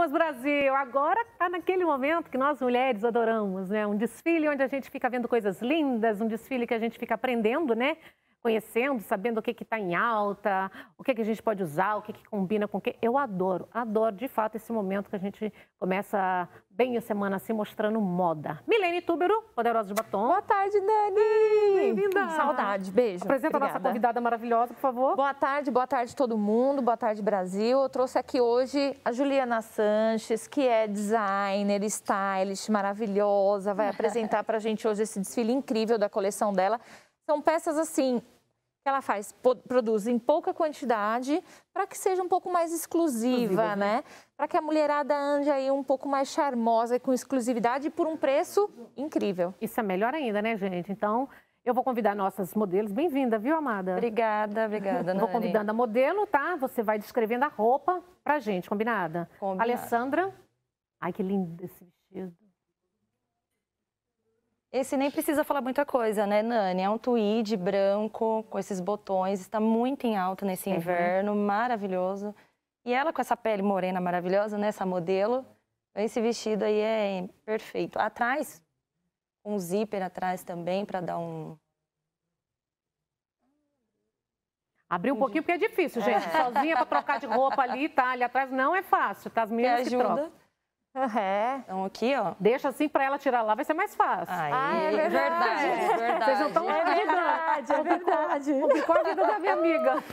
Vamos, Brasil! Agora está naquele momento que nós mulheres adoramos, né? Um desfile onde a gente fica vendo coisas lindas, um desfile que a gente fica aprendendo, né? conhecendo, sabendo o que está em alta, o que, que a gente pode usar, o que, que combina com o que. Eu adoro, adoro de fato esse momento que a gente começa bem a semana assim, mostrando moda. Milene Túbero, Poderosa de Batom. Boa tarde, Dani! Bem-vinda! Saudade, beijo. Apresenta Obrigada. a nossa convidada maravilhosa, por favor. Boa tarde, boa tarde todo mundo, boa tarde Brasil. Eu trouxe aqui hoje a Juliana Sanches, que é designer, stylist, maravilhosa, vai apresentar pra gente hoje esse desfile incrível da coleção dela. São peças assim que ela faz, produz em pouca quantidade para que seja um pouco mais exclusiva, exclusiva né? né? Para que a mulherada ande aí um pouco mais charmosa e com exclusividade por um preço incrível. Isso é melhor ainda, né, gente? Então, eu vou convidar nossas modelos. Bem-vinda, viu, amada? Obrigada, obrigada. Nani. Vou convidando a modelo, tá? Você vai descrevendo a roupa pra gente, combinada? Combinado. Alessandra. Ai, que lindo esse vestido. Esse nem precisa falar muita coisa, né, Nani? É um tweed branco com esses botões, está muito em alta nesse uhum. inverno, uhum. maravilhoso. E ela com essa pele morena maravilhosa, né, essa modelo, esse vestido aí é perfeito. Atrás, um zíper atrás também para dar um Abrir um pouquinho porque é difícil, gente. É. Sozinha para trocar de roupa ali, tá? Ali atrás não é fácil, tá? As meninas Me ajuda. Uhum. Então aqui, ó. Deixa assim pra ela tirar lá, vai ser mais fácil. Aí. Ah, é, é verdade. verdade. É, é verdade. Vocês não estão é verdade, é né? verdade. O bigode da minha amiga.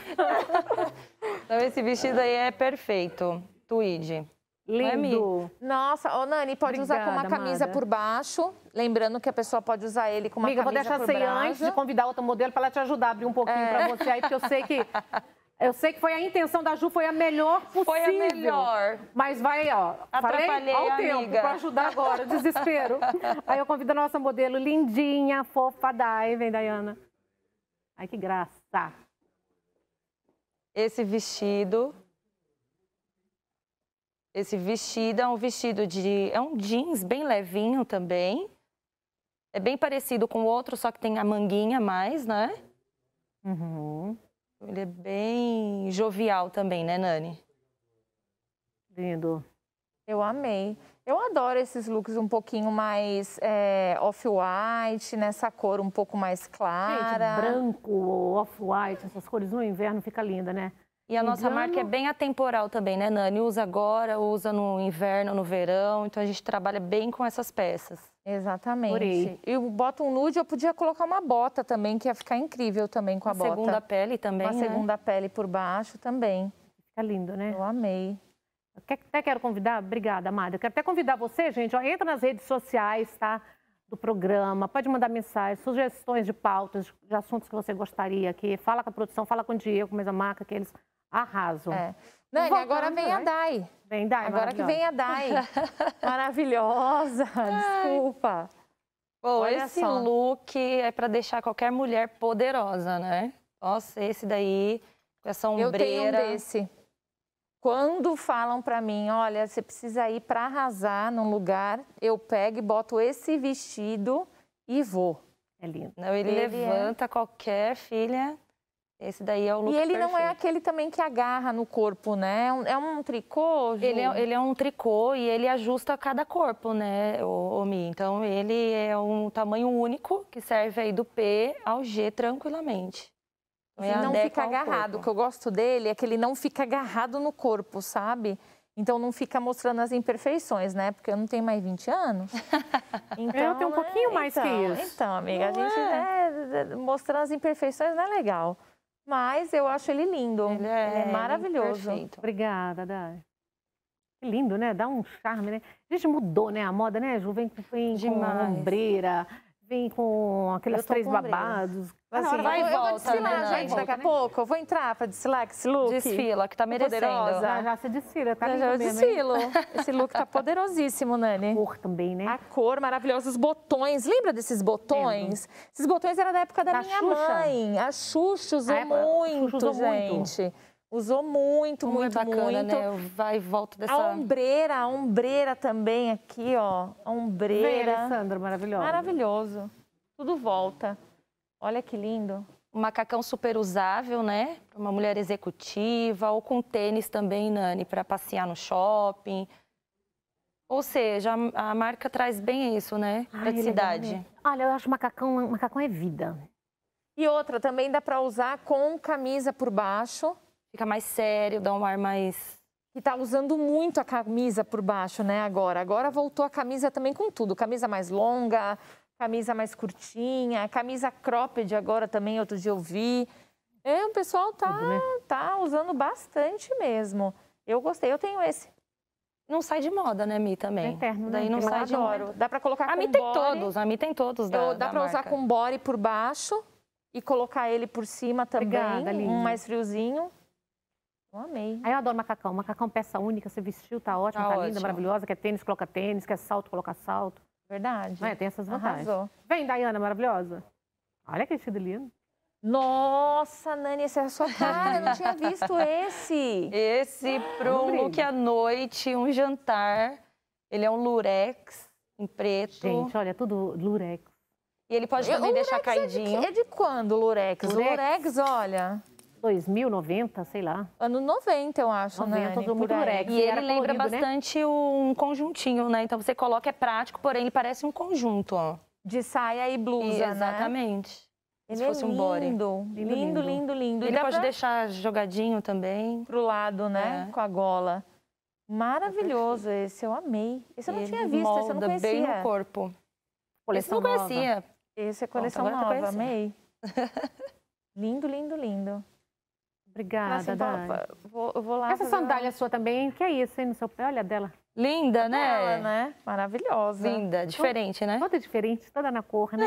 Então esse vestido aí é perfeito. Tweed. É, Lindo. É, Nossa, ô Nani, pode Obrigada, usar com uma camisa amada. por baixo. Lembrando que a pessoa pode usar ele com uma Amiga, camisa por baixo. Amiga, vou deixar sem antes de convidar outra modelo para ela te ajudar a abrir um pouquinho é. para você aí, porque eu sei que eu sei que foi a intenção da Ju, foi a melhor possível. Foi a melhor. Mas vai, ó. Atrapalhei falei ao tempo para pra ajudar agora, desespero. Aí eu convido a nossa modelo lindinha, fofa, Dai. Vem, Dayana. Ai, que graça. Esse vestido. Esse vestido é um vestido de... É um jeans bem levinho também. É bem parecido com o outro, só que tem a manguinha mais, né? Uhum. Ele é bem jovial também, né, Nani? Lindo. Eu amei. Eu adoro esses looks um pouquinho mais é, off-white, nessa cor um pouco mais clara. Gente, branco, off-white, essas cores no inverno fica linda, né? E a nossa Engano. marca é bem atemporal também, né, Nani? Usa agora, usa no inverno, no verão. Então a gente trabalha bem com essas peças. Exatamente. Porém. E bota um nude, eu podia colocar uma bota também, que ia ficar incrível também com a uma bota. Segunda pele também. Uma né? segunda pele por baixo também. Fica lindo, né? Eu amei. até quero convidar, obrigada, Amada. Eu quero até convidar você, gente, ó, entra nas redes sociais, tá? Do programa, pode mandar mensagens, sugestões de pautas, de assuntos que você gostaria aqui. Fala com a produção, fala com o Diego, com a marca, que eles Arraso. É. Dani, Voltando, agora vem né? a Dai. Vem Dai, Agora que vem a Dai. maravilhosa, desculpa. Bom, Olha esse só. look é para deixar qualquer mulher poderosa, né? Nossa, esse daí, com essa ombreira. Eu tenho um desse. Quando falam para mim, olha, você precisa ir para arrasar num lugar, eu pego e boto esse vestido e vou. É lindo. Não, ele, ele é levanta é... qualquer filha esse daí é o look E ele perfeito. não é aquele também que agarra no corpo, né? É um, é tricô? Ju? Ele é, ele é um tricô e ele ajusta cada corpo, né, Omi? Então, ele é um tamanho único que serve aí do P ao G tranquilamente. Ele então, é não fica agarrado. O que eu gosto dele é que ele não fica agarrado no corpo, sabe? Então não fica mostrando as imperfeições, né? Porque eu não tenho mais 20 anos. Então, eu tenho um pouquinho é, mais então, que isso. Então, amiga, não a gente é. né, mostrando as imperfeições não é legal. Mas eu acho ele lindo. É, ele é, ele é maravilhoso. Perfeito. Obrigada, Dai. Que lindo, né? Dá um charme, né? A gente mudou, né? A moda, né, Ju? Vem, vem com ombreira, Vem com aqueles três babados. Assim, vai e volta, eu vou desfilar, né? gente, daqui a né? pouco. Eu vou entrar pra desfilar com esse look. Desfila, que tá merecendo. Poderosa. Ah, já se desfila, tá Já eu desfilo. esse look tá poderosíssimo, Nani. A cor também, né? A cor maravilhosa, os botões. Lembra desses botões? Lembro. Esses botões eram da época da, da minha Xuxa. mãe. A Xuxa usou ah, é, a muito, Xuxa usou gente. Muito. Usou muito, Como hum, é muito, é bacana, muito. Né? Vai e volta dessa... A ombreira, a ombreira também aqui, ó. A ombreira. Vem, Alessandra, maravilhosa. Maravilhoso. Tudo volta. Olha que lindo. Um macacão super usável, né? uma mulher executiva ou com tênis também, Nani, para passear no shopping. Ou seja, a marca traz bem isso, né? É cidade. Olha, eu acho macacão, macacão é vida. E outra, também dá para usar com camisa por baixo fica mais sério, dá um ar mais. E tá usando muito a camisa por baixo, né, agora. Agora voltou a camisa também com tudo. Camisa mais longa, camisa mais curtinha, camisa cropped agora também, outro dia eu vi. É, o pessoal tá, tudo, né? tá usando bastante mesmo. Eu gostei, eu tenho esse. Não sai de moda, né, Mi, também. É eterno, né? Daí não sai adoro. de moda. Dá pra colocar a com Mi tem body. todos, a Mi tem todos da, eu, Dá da pra marca. usar com body por baixo e colocar ele por cima também, Obrigada, um mais friozinho. Eu amei. Aí eu adoro macacão. Macacão peça única, você vestiu, tá ótimo, tá, tá ótimo. linda, maravilhosa. Quer é tênis, coloca tênis. Quer é salto, coloca salto. Verdade. É? Tem essas vantagens. Arrasou. Vem, Dayana, maravilhosa. Olha que vestido lindo. Nossa, Nani, esse é a sua cara, eu não tinha visto esse. Esse pro um look à noite, um jantar. Ele é um lurex em preto. Gente, olha, tudo lurex. E ele pode também deixar caidinho. É de, é de quando, lurex? lurex? Lurex, olha. 2090, sei lá. Ano 90, eu acho, 90, né? 90, do Murex. E ele lembra colorido, né? bastante né? um conjuntinho, né? Então você coloca, é prático, porém ele parece um conjunto, ó. De saia e blusa, e, né? Exatamente. Né? Ele Se fosse é lindo, um body. Lindo, lindo, lindo. lindo. Ele pode pra... deixar jogadinho também. Pro lado, né? É. Com a gola. Maravilhoso é esse, eu amei. Esse eu não ele tinha visto, esse eu não conhecia. bem no corpo. Coleção esse não conhecia. Nova. Esse é coleção Bom, nova, amei. lindo, lindo, lindo. Obrigada, Nossa, então, vou, vou lá. Essa sandália sua também, que é isso, hein? No seu pé, olha dela. Linda, né? Ela, né? Maravilhosa. Linda, diferente, né? Toda diferente, toda na cor, né?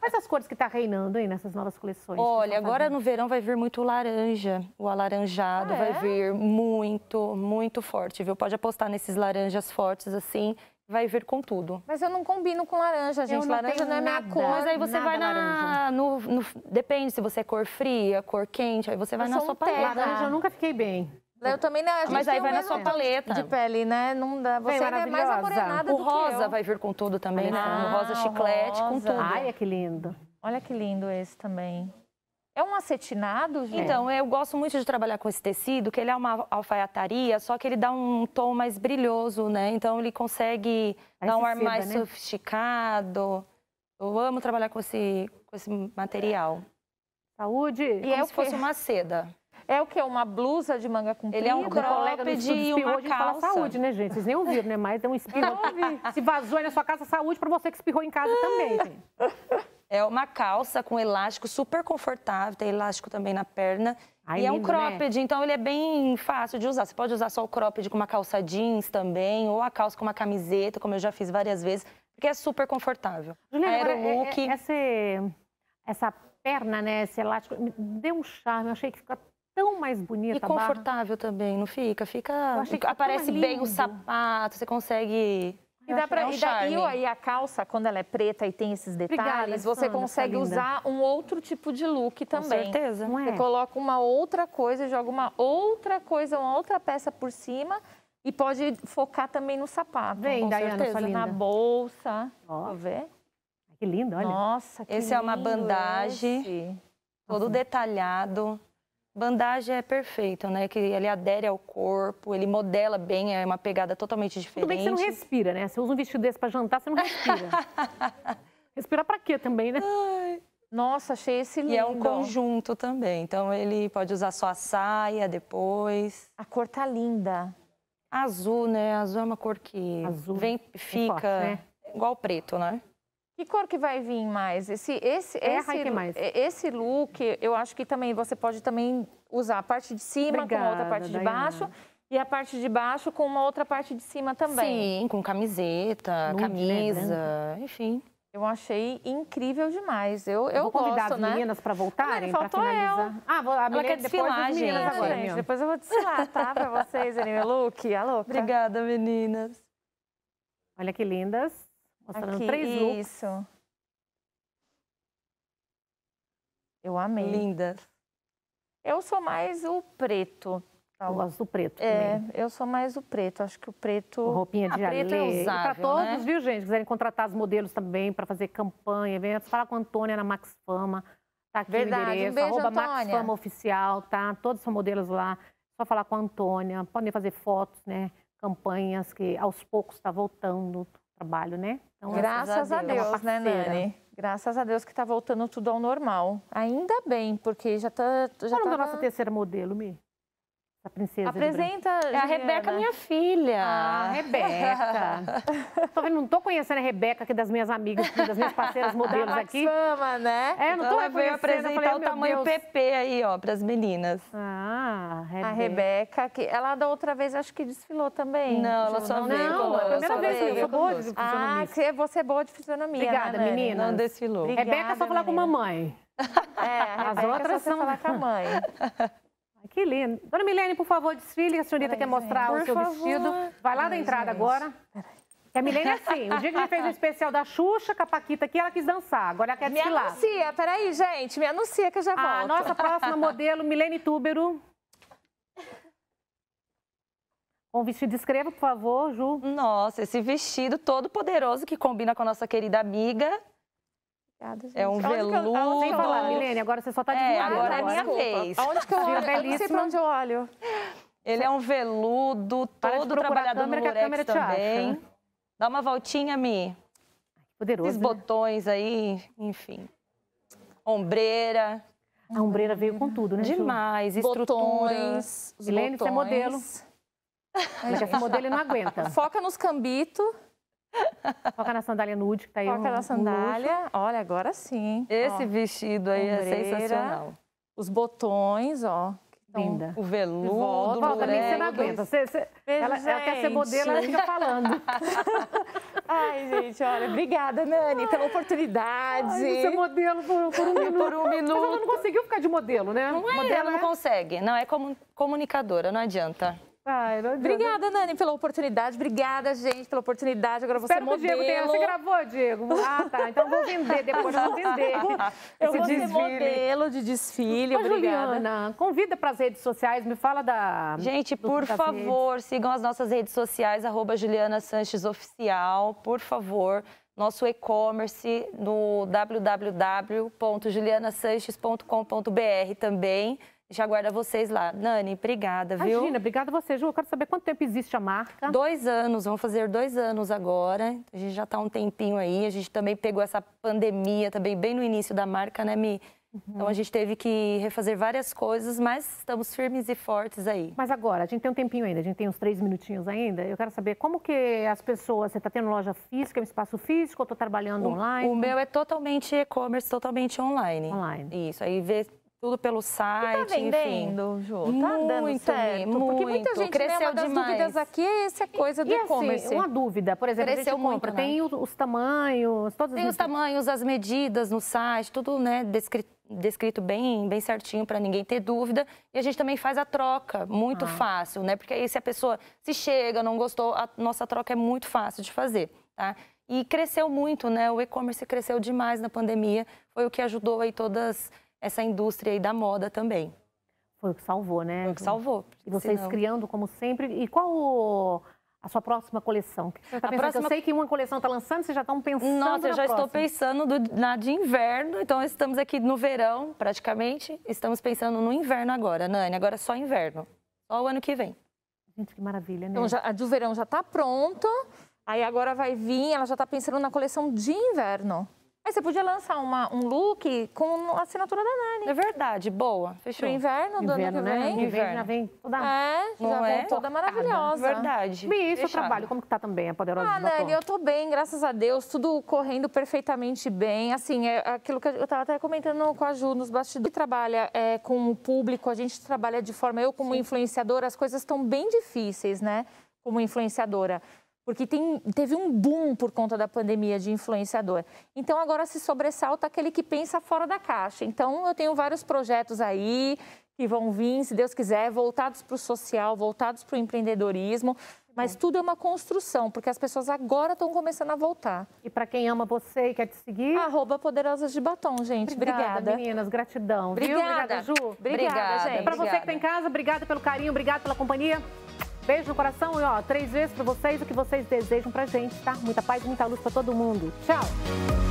Mas as cores que tá reinando aí nessas novas coleções. Olha, agora fazendo. no verão vai vir muito laranja, o alaranjado ah, vai é? vir muito, muito forte, viu? Pode apostar nesses laranjas fortes assim vai vir com tudo. Mas eu não combino com laranja, gente. Não laranja não é minha cor. Mas aí você vai na. No, no, depende se você é cor fria, cor quente, aí você vai eu na sua paleta. Laranja eu nunca fiquei bem. Eu também não. Mas aí vai na sua tipo paleta. De pele, né? Não dá. Você é mais amorenada do que O rosa vai vir com tudo também, né? Ah, o rosa chiclete, rosa. com tudo. Ai, é que lindo. Olha que lindo esse também. É um acetinado, viu? Então, eu gosto muito de trabalhar com esse tecido, que ele é uma alfaiataria, só que ele dá um tom mais brilhoso, né? Então, ele consegue dar um ar mais né? sofisticado. Eu amo trabalhar com esse, com esse material. Saúde? É como e é se fosse uma seda. É o que? Uma blusa de manga comprida? Ele é um cropped e uma hoje calça. Fala saúde, né, gente? Vocês nem ouviram, né? Mas é um espirro. Então, se vazou aí na sua casa, saúde para você que espirrou em casa também, gente. É uma calça com elástico super confortável, tem elástico também na perna. Ai, e é um né? cropped, né? então ele é bem fácil de usar. Você pode usar só o cropped com uma calça jeans também, ou a calça com uma camiseta, como eu já fiz várias vezes, porque é super confortável. Juliana, é, é, Aerolook... É, é, essa essa perna, né, esse elástico, deu um charme, eu achei que ficou tão mais bonita E confortável também, não fica? Fica, aparece bem o sapato, você consegue e, dá pra, é um e, da, e, e, a calça, quando ela é preta e tem esses detalhes, Obrigada, você Sandra, consegue tá usar um outro tipo de look também. Com certeza. Não é? Você coloca uma outra coisa, joga uma outra coisa, uma outra peça por cima e pode focar também no sapato. Vem, com Dayana, certeza. Na bolsa. Ó. Vou ver. Que lindo, olha. Nossa, que Esse lindo é uma bandagem, esse. todo detalhado. Bandagem é perfeito, né? Que ele adere ao corpo, ele modela bem, é uma pegada totalmente diferente. Tudo bem que você não respira, né? Você usa um vestido desse para jantar, você não respira. Respirar para quê também, né? Ai. Nossa, achei esse lindo. E é um conjunto também. Então ele pode usar só a saia depois. A cor tá linda. Azul, né? Azul é uma cor que Azul. vem é fica é forte, né? igual preto, né? Que cor que vai vir mais? Esse, esse, é esse, esse, mais. É, esse look, eu acho que também você pode também usar a parte de cima Obrigada, com a outra parte de baixo. E a parte de baixo com uma outra parte de cima também. Sim, com camiseta, né, camisa, né? enfim. Eu achei incrível demais. Eu, eu, eu vou gosto, convidar as né? meninas para ah, voltarem, para finalizar. Eu. Ah, vou, a Ela quer desfilar, gente. Agora, gente depois eu vou desfilar, tá? Para vocês, Anime Look. Alô. Obrigada, meninas. Olha que lindas. Mostrando Aqui, três looks. Isso. Eu amei. Lindas. Eu sou mais o preto. Eu gosto do preto É, também. eu sou mais o preto. Acho que o preto... O roupinha de ah, preto é usável, Para né? todos, né? viu, gente? Quiserem contratar os modelos também para fazer campanha, vem falar com a Antônia na Max Fama. Tá aqui Verdade. o endereço, um beijo, arroba Antônia. Max Fama Oficial, tá? Todos são modelos lá. Só falar com a Antônia. Podem fazer fotos, né? Campanhas que aos poucos está voltando trabalho, né? Então, graças, graças a Deus, a Deus é né, Nani? Graças a Deus que está voltando tudo ao normal. Ainda bem, porque já está... Já Qual o nome da nossa terceira modelo, Mi? a princesa. Apresenta. É a Rebeca, minha filha. Ah, Rebeca. tô vendo, não tô conhecendo a Rebeca aqui das minhas amigas, das minhas parceiras modelos a aqui. Fama, né? É, não então tô ela veio apresentar falei, o tamanho Deus. PP aí, ó, para as meninas. Ah, Rebeca. A Rebeca, que ela da outra vez acho que desfilou também. Não, ela só não, veio. Não, é a primeira vez que eu sou boa de fisionomia. Ah, você é boa de fisionomia. Obrigada, né, menina. Não desfilou. Obrigada, Rebeca só falar com mamãe. É, a As outras só são... falar com a mãe. que lindo. Dona Milene, por favor, desfile. A senhorita aí, quer mostrar o seu vestido. Vai lá Ai, da entrada gente. agora. Peraí. A Milene é assim, o dia que a gente fez o um especial da Xuxa com a Paquita aqui, ela quis dançar, agora ela quer desfilar. Me anuncia, peraí, gente, me anuncia que eu já ah, volto. A nossa próxima modelo, Milene Túbero. um vestido, descreva, por favor, Ju. Nossa, esse vestido todo poderoso que combina com a nossa querida amiga. É um veludo. sem falar, Milene, agora você só tá de é, agora é minha vez. Aonde que eu olho? Eu não sei pra onde eu olho. Ele é um veludo, todo trabalhado no lurex também. Dá uma voltinha, Mi. Poderoso, Esses né? botões aí, enfim. Ombreira. A ombreira veio com tudo, né, Demais, Ju? Botões. Milene, você é modelo. Mas esse tá modelo não aguenta. Foca nos cambitos. Foca na sandália nude que tá aí. Foca um na sandália. Olha, agora sim. Esse ó, vestido aí é ombreira, é sensacional. Os botões, ó. Então, Linda. O veludo, Volta, o também você não aguenta. Você, você, ela, ela, quer ser modelo, ela fica falando. Ai, gente, olha, obrigada, Nani, pela oportunidade. Ai, ser é modelo por, por um minuto. Por um minuto. Mas ela não conseguiu ficar de modelo, né? Não é, modelo, não né? consegue. Não, é como, comunicadora, não adianta. Ai, Obrigada, Nani, pela oportunidade. Obrigada, gente, pela oportunidade. Agora você Espero modelo. Que o Diego tenha... Você gravou, Diego? Ah, tá. Então vou vender depois, vou vender. Eu vou ser modelo de desfile. Ô, Obrigada. Juliana, convida para as redes sociais, me fala da... Gente, por favor, sigam as nossas redes sociais, arroba Juliana Sanches Oficial, por favor. Nosso e-commerce no www.julianasanches.com.br também. Já aguarda vocês lá. Nani, obrigada, Imagina, viu? Imagina, obrigada a você, Ju. Eu quero saber quanto tempo existe a marca. Dois anos, Vamos fazer dois anos agora. A gente já está um tempinho aí. A gente também pegou essa pandemia também bem no início da marca, né, Mi? Uhum. Então a gente teve que refazer várias coisas, mas estamos firmes e fortes aí. Mas agora, a gente tem um tempinho ainda, a gente tem uns três minutinhos ainda. Eu quero saber como que as pessoas, você está tendo loja física, um espaço físico, ou estou trabalhando o, online? O meu é totalmente e-commerce, totalmente online. Online. Isso, aí vê, tudo pelo site, e tá vendendo, Ju? Tá muito, dando certo? Muito, Porque muita gente cresceu demais. dúvidas aqui, essa é coisa e, do assim, e-commerce. Assim, uma dúvida, por exemplo, cresceu a gente muito, compra, né? tem os, os tamanhos, todas Tem os tamanhos, as medidas no site, tudo, né, descrito, descrito bem, bem certinho para ninguém ter dúvida. E a gente também faz a troca, muito ah. fácil, né? Porque aí se a pessoa se chega, não gostou, a nossa troca é muito fácil de fazer, tá? E cresceu muito, né? O e-commerce cresceu demais na pandemia, foi o que ajudou aí todas essa indústria aí da moda também. Foi o que salvou, né? Foi o que salvou. E vocês senão... criando, como sempre. E qual o... a sua próxima coleção? Tá a próxima... eu sei que uma coleção está lançando, vocês já estão pensando Nossa, eu já próxima. estou pensando do... na de inverno. Então, estamos aqui no verão, praticamente. Estamos pensando no inverno agora, Nani. Agora é só inverno. Só o ano que vem. Gente, que maravilha, né? Então, já, a do verão já está pronta. Aí agora vai vir, ela já está pensando na coleção de inverno. Mas você podia lançar uma, um look com a assinatura da Nani. É verdade, boa. Fechou. Pro inverno, do inverno do ano que né? vem. Né? Inverno, é, já vem toda... É, Não já é? vem toda maravilhosa. Verdade. Bi, seu trabalho, como que tá também, a Poderosa Ah, Nani, eu tô bem, graças a Deus, tudo correndo perfeitamente bem. Assim, é aquilo que eu tava até comentando com a Ju nos bastidores. trabalha é, com o público, a gente trabalha de forma... Eu, como Sim. influenciadora, as coisas estão bem difíceis, né? Como influenciadora porque tem, teve um boom por conta da pandemia de influenciador. Então agora se sobressalta aquele que pensa fora da caixa. Então eu tenho vários projetos aí que vão vir, se Deus quiser, voltados para o social, voltados para o empreendedorismo, mas tudo é uma construção, porque as pessoas agora estão começando a voltar. E para quem ama você e quer te seguir... Arroba Poderosas de Batom, gente. Obrigada. obrigada. meninas. Gratidão. Obrigada. Obrigada, Ju. Obrigada, obrigada gente. Para você que está em casa, obrigada pelo carinho, obrigada pela companhia. Beijo no coração e, ó, três vezes para vocês o que vocês desejam pra gente, tá? Muita paz, muita luz para todo mundo. Tchau.